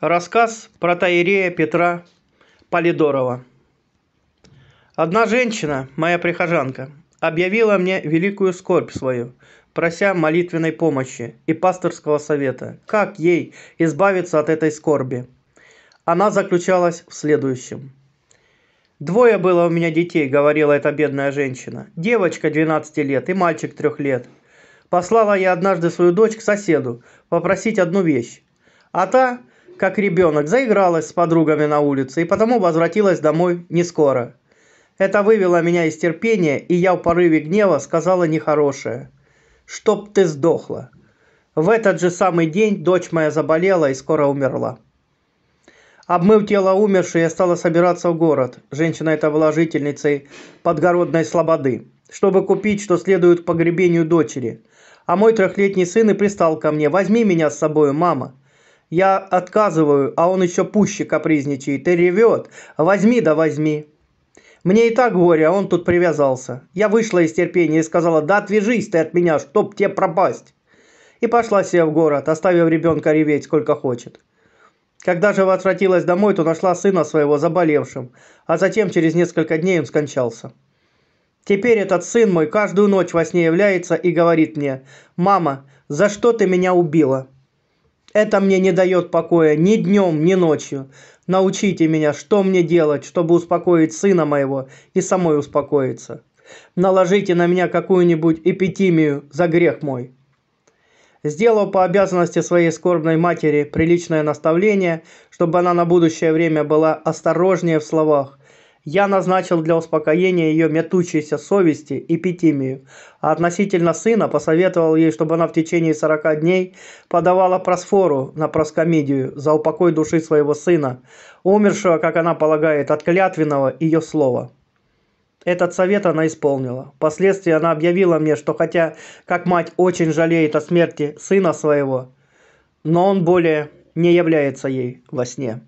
Рассказ про Таирея Петра Полидорова. Одна женщина, моя прихожанка, объявила мне великую скорбь свою, прося молитвенной помощи и пасторского совета, как ей избавиться от этой скорби. Она заключалась в следующем. «Двое было у меня детей», — говорила эта бедная женщина. «Девочка 12 лет и мальчик 3 лет. Послала я однажды свою дочь к соседу попросить одну вещь. А та, как ребенок, заигралась с подругами на улице и потому возвратилась домой не скоро. Это вывело меня из терпения, и я в порыве гнева сказала нехорошее. «Чтоб ты сдохла!» В этот же самый день дочь моя заболела и скоро умерла. Обмыв тело умершей, я стала собираться в город. Женщина эта была жительницей подгородной слободы, чтобы купить, что следует к погребению дочери. А мой трехлетний сын и пристал ко мне. «Возьми меня с собой, мама!» Я отказываю, а он еще пуще капризничает и ревет. Возьми да возьми. Мне и так горе, а он тут привязался. Я вышла из терпения и сказала, да отвяжись ты от меня, чтоб тебе пропасть. И пошла себе в город, оставив ребенка реветь сколько хочет. Когда же возвратилась домой, то нашла сына своего заболевшим, а затем через несколько дней он скончался. Теперь этот сын мой каждую ночь во сне является и говорит мне, «Мама, за что ты меня убила?» это мне не дает покоя ни днем, ни ночью научите меня что мне делать чтобы успокоить сына моего и самой успокоиться наложите на меня какую-нибудь эпитимию за грех мой сделал по обязанности своей скорбной матери приличное наставление чтобы она на будущее время была осторожнее в словах я назначил для успокоения ее метущейся совести эпитимию, а относительно сына посоветовал ей, чтобы она в течение 40 дней подавала просфору на проскомидию за упокой души своего сына, умершего, как она полагает, от клятвенного ее слова. Этот совет она исполнила. Впоследствии она объявила мне, что хотя как мать очень жалеет о смерти сына своего, но он более не является ей во сне.